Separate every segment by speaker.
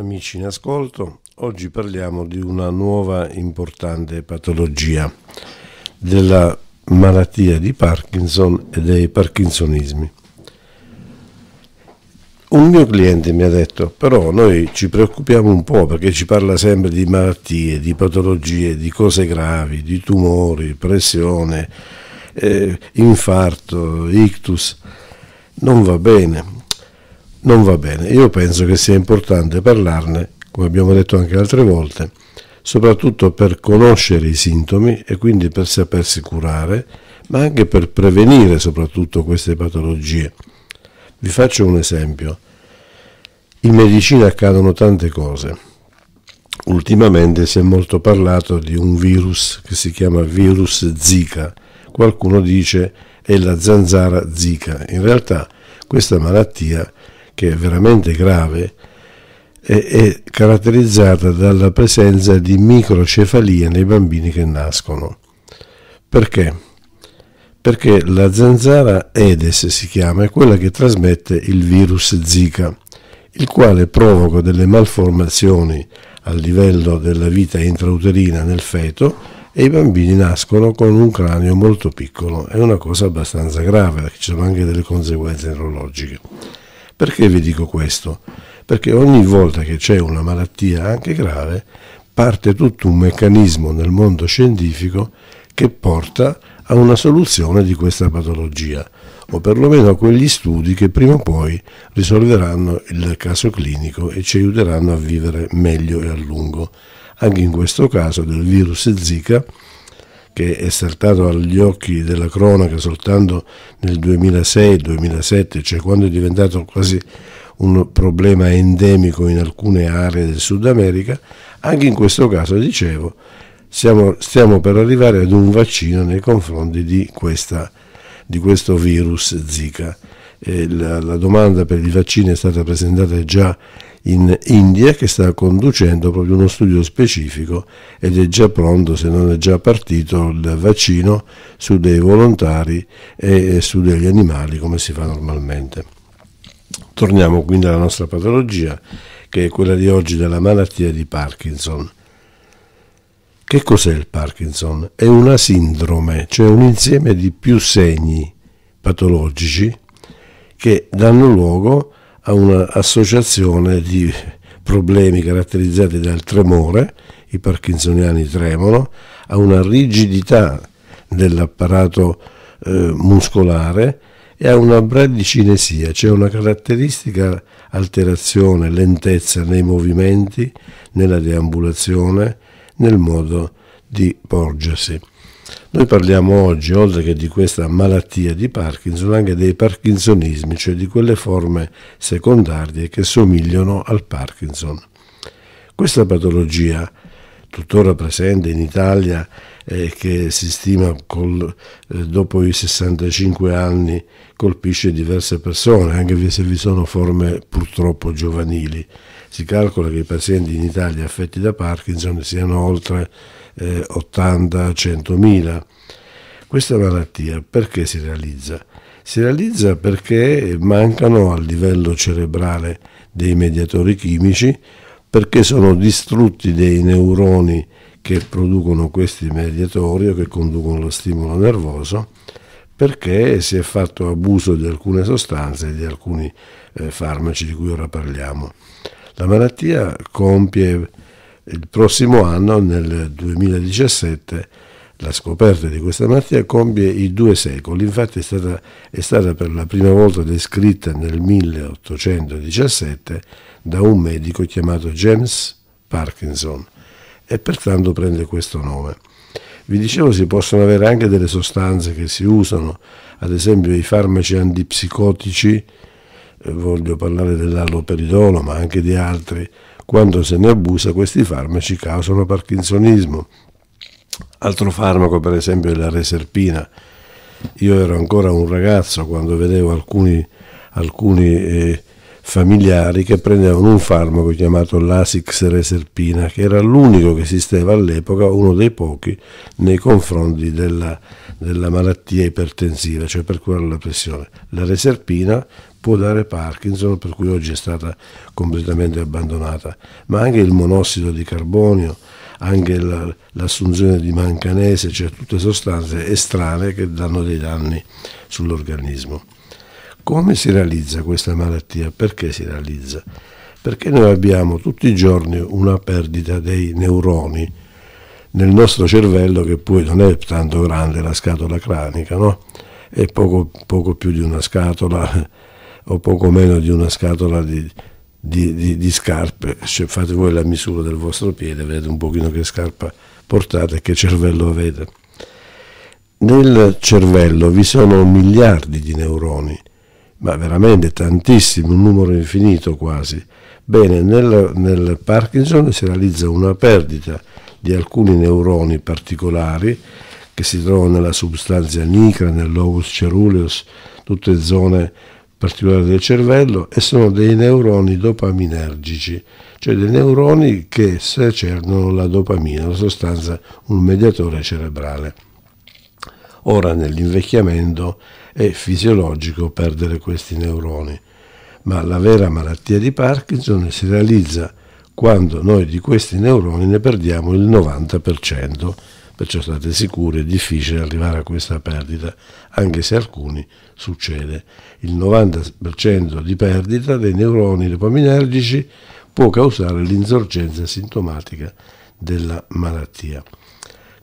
Speaker 1: amici in ascolto, oggi parliamo di una nuova importante patologia, della malattia di Parkinson e dei parkinsonismi. Un mio cliente mi ha detto, però noi ci preoccupiamo un po' perché ci parla sempre di malattie, di patologie, di cose gravi, di tumori, pressione, eh, infarto, ictus. Non va bene, non va bene. Io penso che sia importante parlarne, come abbiamo detto anche altre volte, soprattutto per conoscere i sintomi e quindi per sapersi curare, ma anche per prevenire soprattutto queste patologie. Vi faccio un esempio. In medicina accadono tante cose. Ultimamente si è molto parlato di un virus che si chiama virus Zika. Qualcuno dice è la zanzara Zika. In realtà questa malattia che è veramente grave, è, è caratterizzata dalla presenza di microcefalia nei bambini che nascono. Perché? Perché la zanzara Edes si chiama, è quella che trasmette il virus Zika, il quale provoca delle malformazioni a livello della vita intrauterina nel feto e i bambini nascono con un cranio molto piccolo. È una cosa abbastanza grave, perché ci sono anche delle conseguenze neurologiche. Perché vi dico questo? Perché ogni volta che c'è una malattia anche grave, parte tutto un meccanismo nel mondo scientifico che porta a una soluzione di questa patologia, o perlomeno a quegli studi che prima o poi risolveranno il caso clinico e ci aiuteranno a vivere meglio e a lungo. Anche in questo caso del virus Zika, che è saltato agli occhi della cronaca soltanto nel 2006-2007, cioè quando è diventato quasi un problema endemico in alcune aree del Sud America, anche in questo caso, dicevo, siamo, stiamo per arrivare ad un vaccino nei confronti di, questa, di questo virus Zika. La, la domanda per i vaccini è stata presentata già in India che sta conducendo proprio uno studio specifico ed è già pronto, se non è già partito, il vaccino su dei volontari e su degli animali come si fa normalmente. Torniamo quindi alla nostra patologia, che è quella di oggi della malattia di Parkinson. Che cos'è il Parkinson? È una sindrome, cioè un insieme di più segni patologici che danno luogo a a un'associazione di problemi caratterizzati dal tremore, i parkinsoniani tremono, a una rigidità dell'apparato eh, muscolare e a una bradicinesia, cioè una caratteristica alterazione, lentezza nei movimenti, nella deambulazione, nel modo di porgersi. Noi parliamo oggi, oltre che di questa malattia di Parkinson, anche dei parkinsonismi, cioè di quelle forme secondarie che somigliano al Parkinson. Questa patologia, tuttora presente in Italia eh, che si stima col, eh, dopo i 65 anni colpisce diverse persone, anche se vi sono forme purtroppo giovanili. Si calcola che i pazienti in Italia affetti da Parkinson siano oltre eh, 80-100.000. Questa malattia perché si realizza? Si realizza perché mancano a livello cerebrale dei mediatori chimici, perché sono distrutti dei neuroni che producono questi mediatori o che conducono lo stimolo nervoso, perché si è fatto abuso di alcune sostanze e di alcuni eh, farmaci di cui ora parliamo. La malattia compie il prossimo anno, nel 2017, la scoperta di questa malattia compie i due secoli, infatti è stata, è stata, per la prima volta descritta nel 1817 da un medico chiamato James Parkinson e pertanto prende questo nome. Vi dicevo si possono avere anche delle sostanze che si usano, ad esempio i farmaci antipsicotici, eh, voglio parlare dell'alloperidolo ma anche di altri, quando se ne abusa questi farmaci causano parkinsonismo. Altro farmaco per esempio è la reserpina. Io ero ancora un ragazzo quando vedevo alcuni, alcuni eh, familiari che prendevano un farmaco chiamato Lasix Reserpina, che era l'unico che esisteva all'epoca, uno dei pochi, nei confronti della, della malattia ipertensiva, cioè per curare la pressione. La Reserpina può dare Parkinson, per cui oggi è stata completamente abbandonata, ma anche il monossido di carbonio, anche l'assunzione di mancanese, cioè tutte sostanze estranee che danno dei danni sull'organismo. Come si realizza questa malattia? Perché si realizza? Perché noi abbiamo tutti i giorni una perdita dei neuroni nel nostro cervello che poi non è tanto grande la scatola cranica, no? è poco, poco più di una scatola o poco meno di una scatola di, di, di, di scarpe, cioè, fate voi la misura del vostro piede, vedete un pochino che scarpa portate e che cervello avete. Nel cervello vi sono miliardi di neuroni ma veramente tantissimi, un numero infinito quasi. Bene, nel, nel Parkinson si realizza una perdita di alcuni neuroni particolari che si trovano nella substanza nigra, nel lobus ceruleus, tutte zone particolari del cervello e sono dei neuroni dopaminergici, cioè dei neuroni che secernono la dopamina, la sostanza, un mediatore cerebrale. Ora nell'invecchiamento è fisiologico perdere questi neuroni, ma la vera malattia di Parkinson si realizza quando noi di questi neuroni ne perdiamo il 90%, perciò state sicuri è difficile arrivare a questa perdita, anche se alcuni succede. Il 90% di perdita dei neuroni dopaminergici può causare l'insorgenza sintomatica della malattia.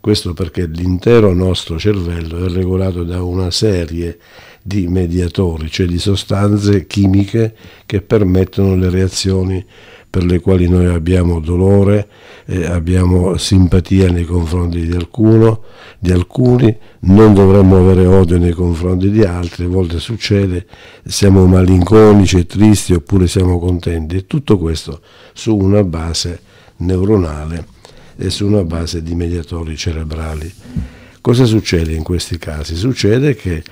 Speaker 1: Questo perché l'intero nostro cervello è regolato da una serie di mediatori, cioè di sostanze chimiche che permettono le reazioni per le quali noi abbiamo dolore, eh, abbiamo simpatia nei confronti di, alcuno, di alcuni, non dovremmo avere odio nei confronti di altri, a volte succede, siamo malinconici e tristi oppure siamo contenti e tutto questo su una base neuronale e su una base di mediatori cerebrali. Cosa succede in questi casi? Succede che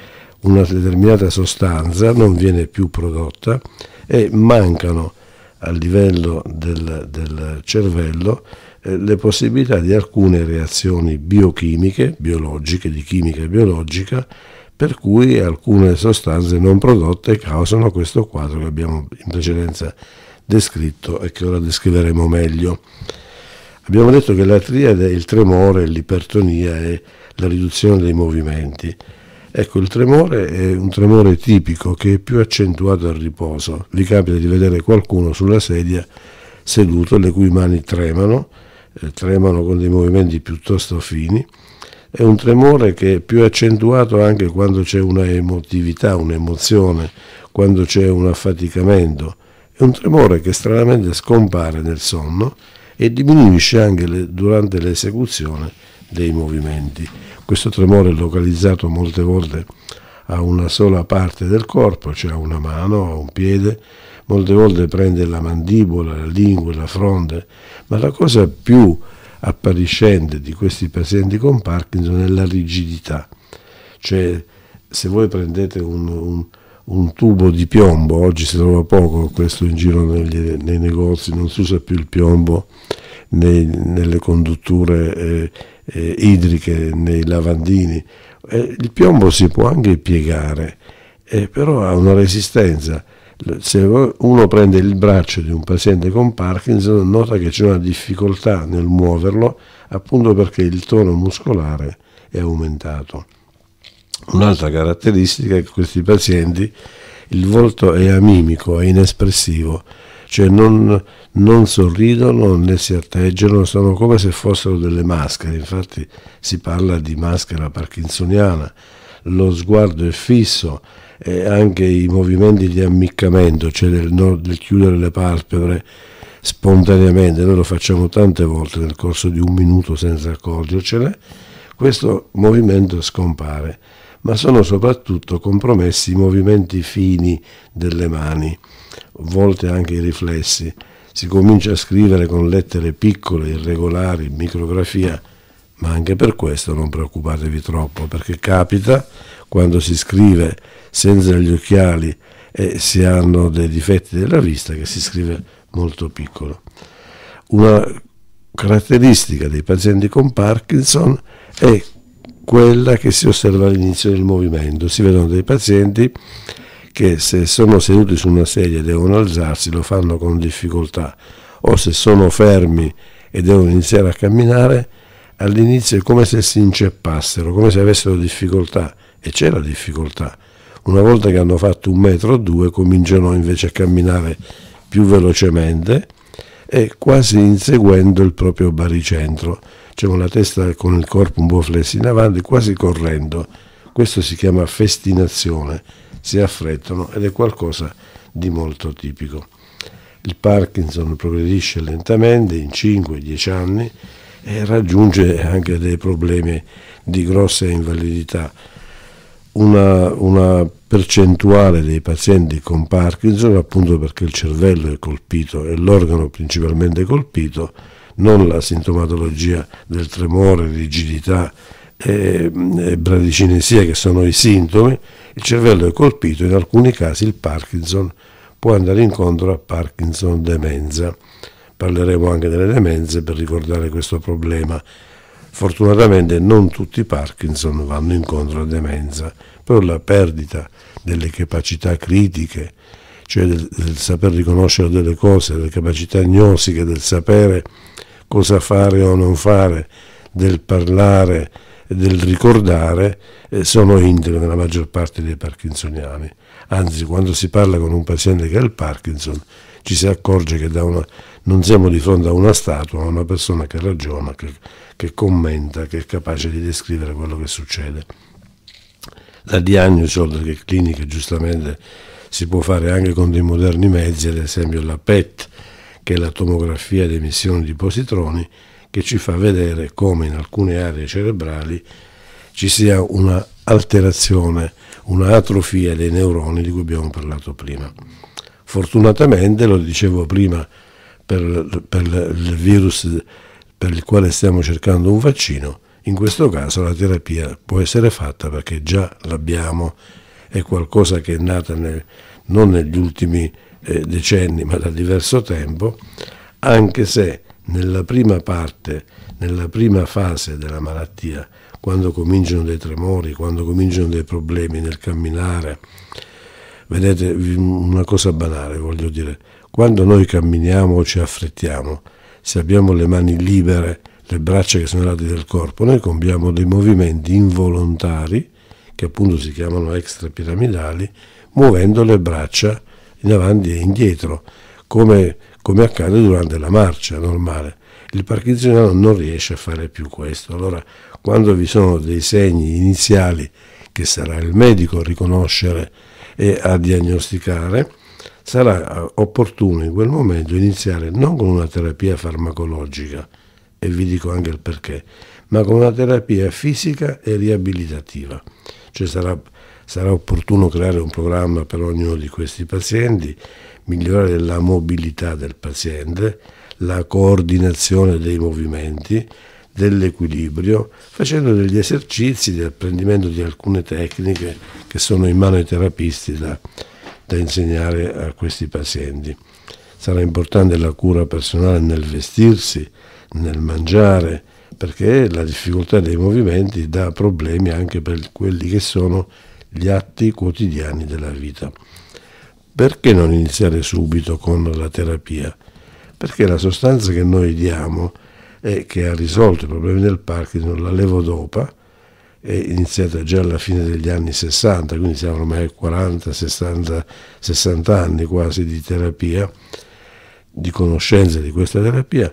Speaker 1: una determinata sostanza non viene più prodotta e mancano a livello del, del cervello eh, le possibilità di alcune reazioni biochimiche, biologiche, di chimica biologica, per cui alcune sostanze non prodotte causano questo quadro che abbiamo in precedenza descritto e che ora descriveremo meglio. Abbiamo detto che la triade è il tremore, l'ipertonia e la riduzione dei movimenti. Ecco, il tremore è un tremore tipico che è più accentuato al riposo. Vi capita di vedere qualcuno sulla sedia seduto, le cui mani tremano, eh, tremano con dei movimenti piuttosto fini. È un tremore che è più accentuato anche quando c'è una emotività, un'emozione, quando c'è un affaticamento. È un tremore che stranamente scompare nel sonno e diminuisce anche le, durante l'esecuzione dei movimenti. Questo tremore è localizzato molte volte a una sola parte del corpo, cioè a una mano, a un piede, molte volte prende la mandibola, la lingua, la fronte, ma la cosa più appariscente di questi pazienti con Parkinson è la rigidità, cioè se voi prendete un, un un tubo di piombo, oggi si trova poco questo in giro negli, nei negozi, non si usa più il piombo nei, nelle condutture eh, eh, idriche, nei lavandini. Eh, il piombo si può anche piegare, eh, però ha una resistenza. Se uno prende il braccio di un paziente con Parkinson nota che c'è una difficoltà nel muoverlo appunto perché il tono muscolare è aumentato. Un'altra caratteristica è che questi pazienti il volto è amimico, è inespressivo, cioè non, non, sorridono né si atteggiano, sono come se fossero delle maschere, infatti si parla di maschera parkinsoniana, lo sguardo è fisso e anche i movimenti di ammiccamento, cioè del, no, del chiudere le palpebre spontaneamente, noi lo facciamo tante volte nel corso di un minuto senza accorgercene, questo movimento scompare ma sono soprattutto compromessi i movimenti fini delle mani, volte anche i riflessi. Si comincia a scrivere con lettere piccole, irregolari, micrografia, ma anche per questo non preoccupatevi troppo, perché capita quando si scrive senza gli occhiali e si hanno dei difetti della vista che si scrive molto piccolo. Una caratteristica dei pazienti con Parkinson è quella che si osserva all'inizio del movimento. Si vedono dei pazienti che se sono seduti su una sedia e devono alzarsi lo fanno con difficoltà o se sono fermi e devono iniziare a camminare all'inizio è come se si inceppassero, come se avessero difficoltà e c'era difficoltà. Una volta che hanno fatto un metro o due cominciano invece a camminare più velocemente e quasi inseguendo il proprio baricentro cioè una testa con il corpo un po' flesso in avanti, quasi correndo. Questo si chiama festinazione, si affrettano ed è qualcosa di molto tipico. Il Parkinson progredisce lentamente in 5-10 anni e raggiunge anche dei problemi di grossa invalidità. Una, una, percentuale dei pazienti con Parkinson, appunto perché il cervello è colpito, è l'organo principalmente colpito, non la sintomatologia del tremore, rigidità e, bradicinesia che sono i sintomi, il cervello è colpito, in alcuni casi il Parkinson può andare incontro a Parkinson demenza. Parleremo anche delle demenze per ricordare questo problema. Fortunatamente non tutti i Parkinson vanno incontro a demenza, però la perdita delle capacità critiche, cioè del, del saper riconoscere delle cose, delle capacità gnosiche, del sapere cosa fare o non fare, del parlare e del ricordare, eh, sono integre nella maggior parte dei parkinsoniani. Anzi, quando si parla con un paziente che ha il Parkinson, ci si accorge che una, non siamo di fronte a una statua, ma a una persona che ragiona, che, che commenta, che è capace di descrivere quello che succede. La diagnosi, oltre che clinica, giustamente si può fare anche con dei moderni mezzi, ad esempio la PET, che è la tomografia di emissione di positroni, che ci fa vedere come in alcune aree cerebrali ci sia una alterazione, una atrofia dei neuroni di cui abbiamo parlato prima. Fortunatamente, lo dicevo prima, per, per il virus per il quale stiamo cercando un vaccino, in questo caso la terapia può essere fatta perché già l'abbiamo, è qualcosa che è nata nel, non negli ultimi eh, decenni, ma da diverso tempo, anche se nella prima parte, nella prima fase della malattia, quando cominciano dei tremori, quando cominciano dei problemi nel camminare, vedete una cosa banale, voglio dire, quando noi camminiamo o ci affrettiamo, se abbiamo le mani libere, le braccia che sono lati del corpo, noi compiamo dei movimenti involontari, che appunto si chiamano extrapiramidali, muovendo le braccia in avanti e indietro, come, come accade durante la marcia normale. Il parkinsoniano non riesce a fare più questo. Allora, quando vi sono dei segni iniziali che sarà il medico a riconoscere e a diagnosticare, sarà eh, opportuno in quel momento iniziare non con una terapia farmacologica, e vi dico anche il perché, ma con una terapia fisica e riabilitativa. Cioè sarà Sarà opportuno creare un programma per ognuno di questi pazienti, migliorare la mobilità del paziente, la coordinazione dei movimenti, dell'equilibrio, facendo degli esercizi di apprendimento di alcune tecniche che sono in mano ai terapisti da, da insegnare a questi pazienti. Sarà importante la cura personale nel vestirsi, nel mangiare, perché la difficoltà dei movimenti dà problemi anche per quelli che sono gli atti quotidiani della vita. Perché non iniziare subito con la terapia? Perché la sostanza che noi diamo e che ha risolto i problemi del Parkinson, la levodopa, è iniziata già alla fine degli anni 60, quindi siamo ormai a 40, 60, 60 anni quasi di terapia, di conoscenza di questa terapia,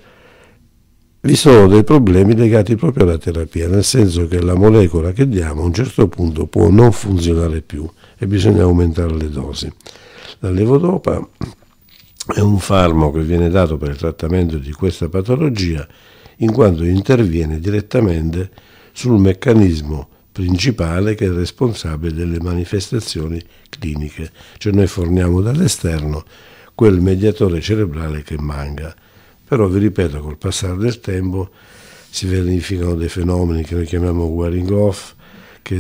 Speaker 1: vi sono dei problemi legati proprio alla terapia, nel senso che la molecola che diamo a un certo punto può non funzionare più e bisogna aumentare le dosi. La levodopa è un farmaco che viene dato per il trattamento di questa patologia in quanto interviene direttamente sul meccanismo principale che è responsabile delle manifestazioni cliniche, cioè noi forniamo dall'esterno quel mediatore cerebrale che manca però vi ripeto, col passare del tempo si verificano dei fenomeni che noi chiamiamo wearing off, che,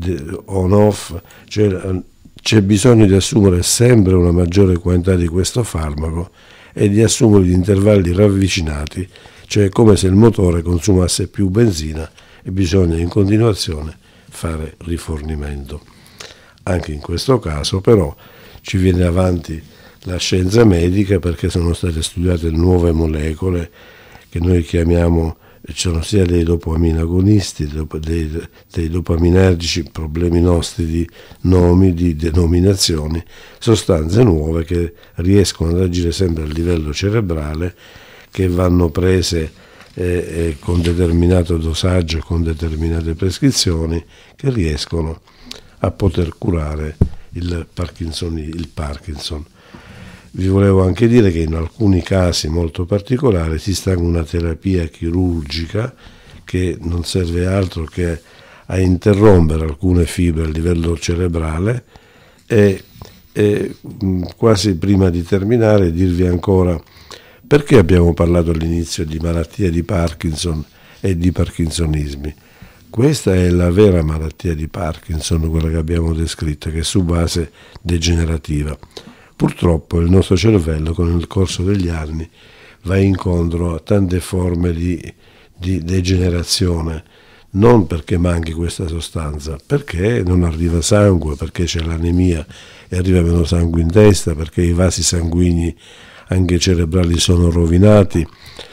Speaker 1: eh, on off, cioè eh, c'è bisogno di assumere sempre una maggiore quantità di questo farmaco e di assumere gli intervalli ravvicinati, cioè come se il motore consumasse più benzina e bisogna in continuazione fare rifornimento. Anche in questo caso però ci viene avanti la scienza medica perché sono state studiate nuove molecole che noi chiamiamo c'erano sia dei dopaminagonisti, dei, dei dopaminergici, problemi nostri di nomi, di denominazioni, sostanze nuove che riescono ad agire sempre a livello cerebrale, che vanno prese eh, eh con determinato dosaggio, con determinate prescrizioni, che riescono a poter curare il Parkinson. Il Parkinson. Vi volevo anche dire che in alcuni casi molto particolari esiste anche una terapia chirurgica che non serve altro che a interrompere alcune fibre a livello cerebrale e, e mm, quasi prima di terminare dirvi ancora perché abbiamo parlato all'inizio di malattia di Parkinson e di parkinsonismi. Questa è la vera malattia di Parkinson, quella che abbiamo descritto, che è su base degenerativa. Purtroppo il nostro cervello con il corso degli anni va incontro a tante forme di, di degenerazione, non perché manchi questa sostanza, perché non arriva sangue, perché c'è l'anemia e arriva meno sangue in testa, perché i vasi sanguigni anche cerebrali sono rovinati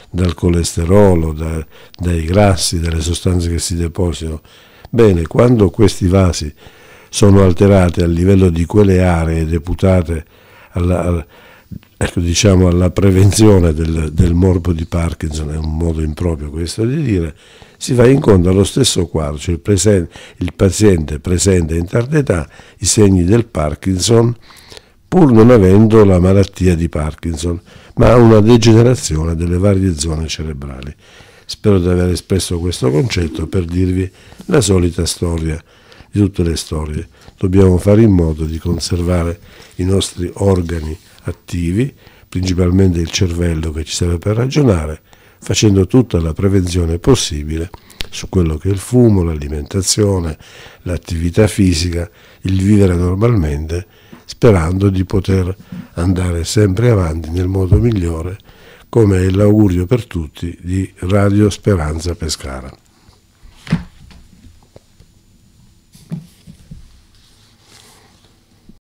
Speaker 1: dal colesterolo, da, dai grassi, dalle sostanze che si depositano. Bene, quando questi vasi sono alterati a livello di quelle aree deputate alla, alla, ecco, diciamo alla prevenzione del, del, morbo di Parkinson, è un modo improprio questo di dire, si va incontro allo stesso quadro, cioè il, presente, il paziente presenta in tarda età i segni del Parkinson pur non avendo la malattia di Parkinson, ma una degenerazione delle varie zone cerebrali. Spero di aver espresso questo concetto per dirvi la solita storia di tutte le storie. Dobbiamo fare in modo di conservare i nostri organi attivi, principalmente il cervello che ci serve per ragionare, facendo tutta la prevenzione possibile su quello che è il fumo, l'alimentazione, l'attività fisica, il vivere normalmente, sperando di poter andare sempre avanti nel modo migliore, come è l'augurio per tutti di Radio Speranza Pescara.